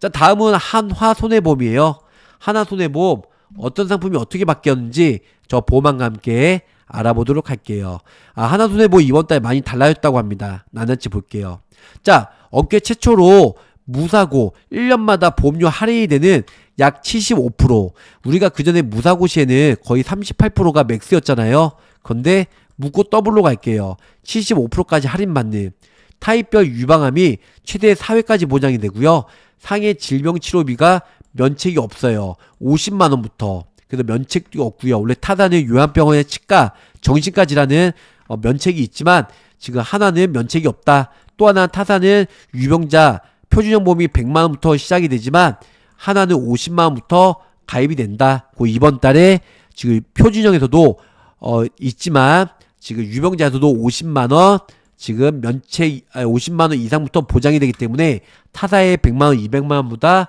자, 다음은 한화 손해보험이에요. 하나 손해보험 어떤 상품이 어떻게 바뀌었는지 저 보험과 함께 알아보도록 할게요. 아, 하나 손해보험 이번 달에 많이 달라졌다고 합니다. 나눠지 볼게요. 자, 업계 최초로 무사고 1년마다 보험료 할인이 되는 약 75% 우리가 그전에 무사고 시에는 거의 38%가 맥스였잖아요. 그런데 묶고 더블로 갈게요. 75%까지 할인받는 타입별 유방암이 최대 4회까지 보장이 되고요. 상해 질병 치료비가 면책이 없어요. 50만 원부터. 그래서 면책도 없고요. 원래 타다는 요양병원의 치과, 정신과 지라는 어, 면책이 있지만 지금 하나는 면책이 없다. 또 하나 타사는 유병자 표준형 보험이 100만 원부터 시작이 되지만 하나는 50만 원부터 가입이 된다. 그 이번 달에 지금 표준형에서도 어 있지만 지금 유병자에서도 50만 원 지금 면책 50만원 아, 이상부터 보장이 되기 때문에 타사의 100만원, 200만원보다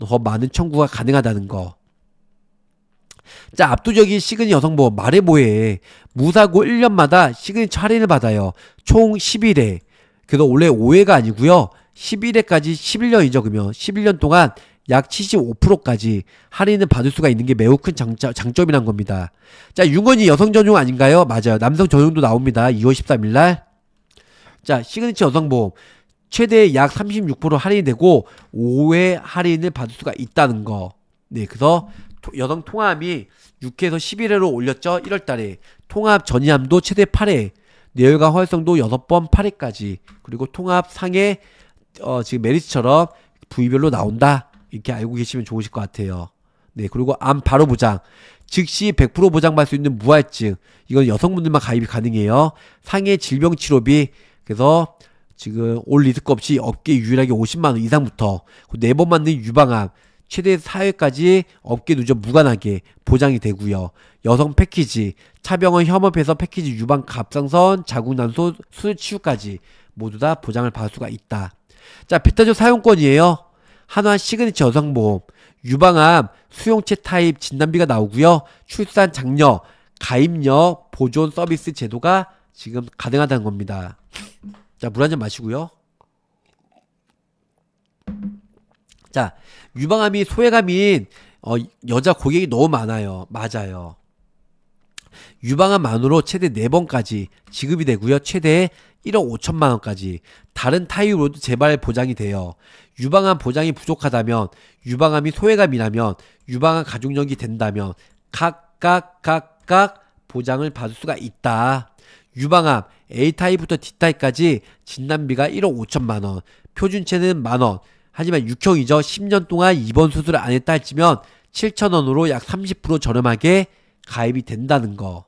더 많은 청구가 가능하다는 거. 자, 압도적인 시그니 여성보험 말해 뭐해. 무사고 1년마다 시그니처 할인 받아요. 총1 0일 그래서 원래 5회가 아니고요. 11회까지 11년이죠. 그러면 11년 동안 약 75%까지 할인을 받을 수가 있는 게 매우 큰 장점, 장점이란 겁니다. 자, 윤건이 여성 전용 아닌가요? 맞아요. 남성 전용도 나옵니다. 2월 13일 날. 자, 시그니처 여성보험. 최대 약 36% 할인되고 이 5회 할인을 받을 수가 있다는 거. 네, 그래서 여성 통합이 6회에서 11회로 올렸죠. 1월 달에. 통합 전이함도 최대 8회. 내열과 활성도 6번 8회까지. 그리고 통합 상해 어, 지금 메리츠처럼 부위별로 나온다. 이렇게 알고 계시면 좋으실 것 같아요. 네, 그리고 암 바로 보장. 즉시 100% 보장받을 수 있는 무할증. 이건 여성분들만 가입이 가능해요. 상해 질병 치료비 그래서 지금 올 리스크 없이 업계 유일하게 50만원 이상부터 그 네번 맞는 유방암 최대 4회까지 업계 누적 무관하게 보장이 되고요. 여성 패키지, 차병원 협업해서 패키지 유방 갑상선, 자궁난소 수술 치유까지 모두 다 보장을 받을 수가 있다. 자, 베타조 사용권이에요. 한화 시그니처 여성보험, 유방암, 수용체 타입 진단비가 나오고요. 출산 장려, 가입녀 보존 서비스 제도가 지금 가능하다는 겁니다. 자, 물한잔 마시고요. 자, 유방암이 소외감인 어, 여자 고객이 너무 많아요. 맞아요. 유방암만으로 최대 4번까지 지급이 되고요. 최대 1억 5천만 원까지 다른 타입으로도 재발 보장이 돼요. 유방암 보장이 부족하다면 유방암이 소외감이라면 유방암 가족력이 된다면 각각 각각 보장을 받을 수가 있다. 유방암 A타입부터 D타입까지 진단비가 1억 5천만 원, 표준체는 만 원. 하지만 6형이죠. 10년 동안 입원 수술을 안 했다 할지면 7천 원으로 약 30% 저렴하게 가입이 된다는 거.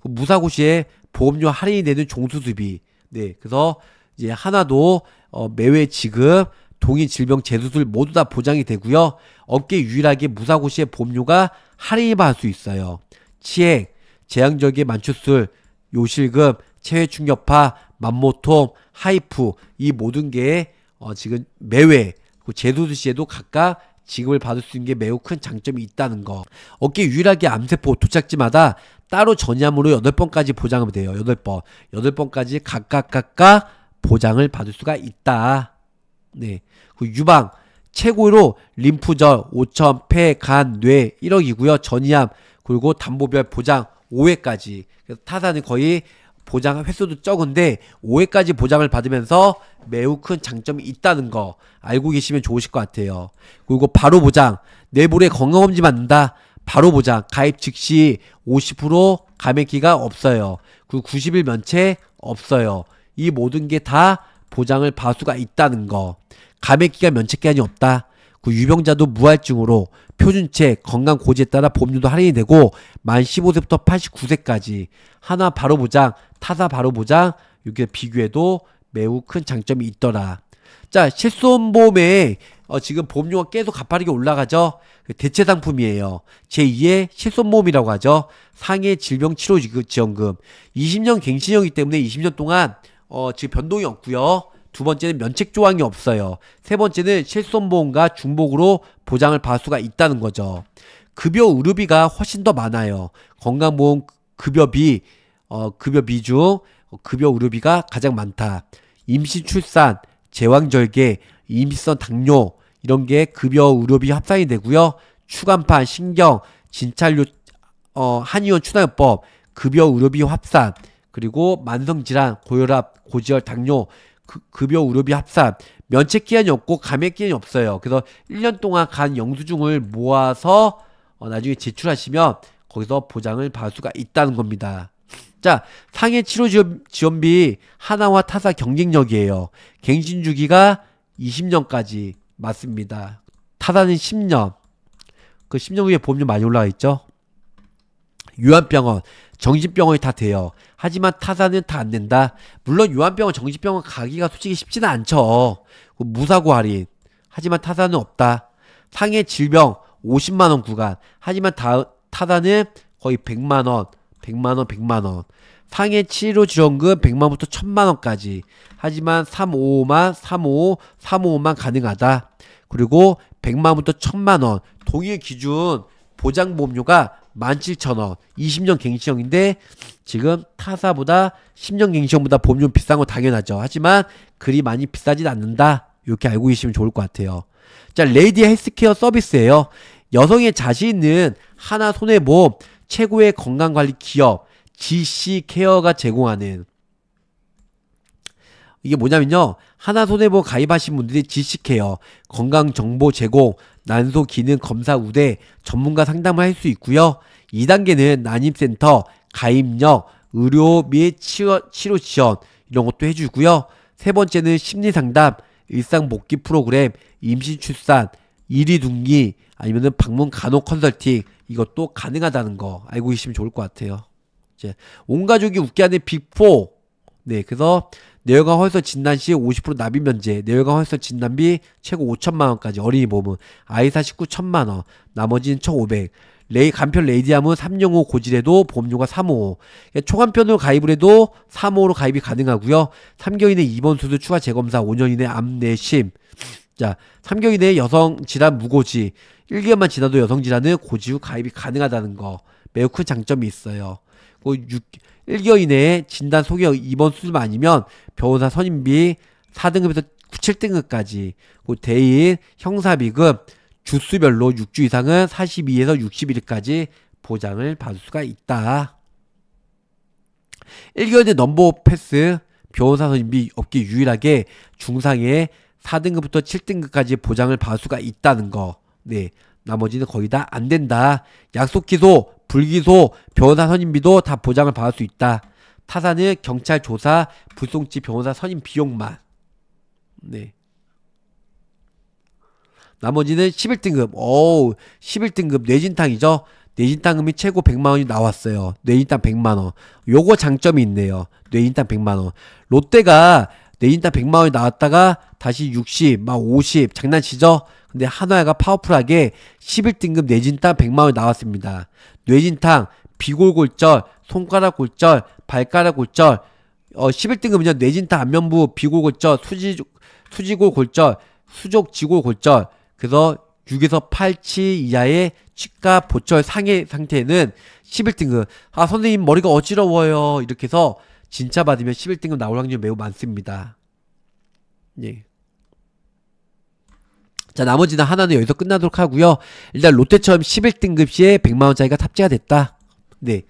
그 무사고 시에 보험료 할인이 되는 종수수비. 네, 그래서 이제 하나도 어, 매회 지급, 동일 질병 재수술 모두 다 보장이 되고요. 업계 유일하게 무사고 시에 보험료가 할인이 받을 수 있어요. 치행, 재앙적인 만추술, 요실금, 체외충격파, 만모통 하이프 이 모든 게 어, 지금 매회 제도도시에도 각각 지급을 받을 수 있는 게 매우 큰 장점이 있다는 거. 어깨 유일하게 암세포 도착지마다 따로 전염으로 8번까지 보장을 돼요. 8번. 8번까지 각각 각각 보장을 받을 수가 있다. 네. 그 유방 최고로 림프절 5천, 폐, 간, 뇌 1억이고요. 전이암 그리고 담보별 보장 5회까지 타선이 거의 보장 횟수도 적은데 5회까지 보장을 받으면서 매우 큰 장점이 있다는 거 알고 계시면 좋으실 것 같아요. 그리고 바로 보장 내부에 건강검진 받는다. 바로 보장 가입 즉시 50% 감액기가 없어요. 그리고 90일 면책 없어요. 이 모든 게 다 보장을 받을 수가 있다는 거. 감액기간 면책기한이 없다. 그 유병자도 무활증으로 표준체 건강 고지에 따라 보험료도 할인이 되고 만 15세부터 89세까지 하나 바로 보장, 타사 바로 보장 이렇게 비교해도 매우 큰 장점이 있더라. 자, 실손보험에 어, 지금 보험료가 계속 가파르게 올라가죠. 그 대체 상품이에요. 제2의 실손보험이라고 하죠. 상해 질병 치료 지원금. 20년 갱신형이기 때문에 20년 동안 어, 지금 변동이 없고요. 두 번째는 면책 조항이 없어요. 세 번째는 실손보험과 중복으로 보장을 받을 수가 있다는 거죠. 급여 의료비가 훨씬 더 많아요. 건강보험 급여비, 어, 급여비 중 급여 의료비가 가장 많다. 임신 출산, 제왕절개, 임신성 당뇨 이런 게 급여 의료비 합산이 되고요. 추간판, 신경, 진찰료, 어, 한의원 추나요법, 급여 의료비 합산, 그리고 만성질환, 고혈압, 고지혈, 당뇨 그, 급여 의료비 합산 면책 기한이 없고 감액 기한이 없어요. 그래서 1년 동안 간 영수증을 모아서 어, 나중에 제출하시면 거기서 보장을 받을 수가 있다는 겁니다. 자, 상해 치료 지원, 비 하나와 타사 경쟁력이에요. 갱신 주기가 20년까지 맞습니다. 타사는 10년. 그 10년 후에 보험료 많이 올라가 있죠. 유한병원 정신병원이 다 돼요. 하지만 타사는 다 안 된다. 물론 요한병원 정신병원 가기가 솔직히 쉽지는 않죠. 그 무사고 할인. 하지만 타사는 없다. 상해 질병 50만원 구간. 하지만 다, 타사는 거의 100만원, 100만원, 100만원. 상해 치료 지원금 100만부터 1000만원까지. 하지만 355만, 355, 355만 가능하다. 그리고 100만부터 1000만원. 동일 기준 보장보험료가 17,000원. 20년 갱신형인데 지금 타사보다 10년 갱신형보다 보험료 비싼 거 당연하죠. 하지만 그리 많이 비싸진 않는다. 이렇게 알고 계시면 좋을 것 같아요. 자, 레이디 헬스케어 서비스예요. 여성의 자신은 하나 손해보험 최고의 건강관리 기업 GC 케어가 제공하는 이게 뭐냐면요. 하나손해보 가입하신 분들이 지식해요. 건강정보 제공, 난소 기능 검사 우대, 전문가 상담을 할 수 있고요. 2단계는 난임센터, 가입력, 의료 및 치료, 치료 지원 이런 것도 해주고요. 세 번째는 심리 상담, 일상 복귀 프로그램, 임신 출산, 일이 둥기 아니면 방문 간호 컨설팅 이것도 가능하다는 거 알고 계시면 좋을 것 같아요. 이제 온 가족이 웃게 하는 빅포 네, 그래서 내혈관 허혈성 진단 시 50% 납입 면제, 내혈관 허혈성 진단비 최고 5천만 원까지 어린이 보험은 아이사 19 천만 원, 나머지는 1,500. 레이 간편 레이디함은 305 고질에도 보험료가 355. 예, 초간편으로 가입을 해도 355로 가입이 가능하고요. 3개월 이내 입원 수술 추가 재검사, 5년 이내 암내심. 자, 3개월 이내 여성 질환 무고지, 1개월만 지나도 여성 질환은 고지 후 가입이 가능하다는 거 매우 큰 장점이 있어요. 그 6, 1개월 이내에 진단 소개 입원 수술 아니면 변호사 선임비 4등급에서 7등급까지 그 대인 형사비급 주수별로 6주 이상은 42에서 60일까지 보장을 받을 수가 있다. 1개월 내 넘버 패스 변호사 선임비 업계 유일하게 중상에 4등급부터 7등급까지 보장을 받을 수가 있다는 거. 네. 나머지는 거의 다 안 된다. 약속 기소 불기소, 변호사 선임비도 다 보장을 받을 수 있다. 타사는 경찰 조사, 불송치 변호사 선임 비용만. 네. 나머지는 11등급. 어우, 11등급 뇌진탕이죠. 뇌진탕금이 최고 100만원이 나왔어요. 뇌진탕 100만원. 요거 장점이 있네요. 뇌진탕 100만원. 롯데가 뇌진탕 100만원이 나왔다가 다시 60, 막 50, 장난치죠? 근데 한화가 파워풀하게 11등급 뇌진탕 100만원이 나왔습니다. 뇌진탕, 비골골절, 손가락 골절, 발가락 골절, 어, 11등급 은요 뇌진탕 안면부 비골골절, 수지, 수지골 골절, 수족지골 골절. 그래서 6에서 8치 이하의 치과 보철 상해 상태는 11등급. 아, 선생님 머리가 어지러워요. 이렇게 해서 진짜 받으면 11등급 나올 확률이 매우 많습니다. 예. 자 나머지는 하나는 여기서 끝나도록 하고요 일단 롯데 처럼 11등급 시에 100만원짜리가 탑재가 됐다 네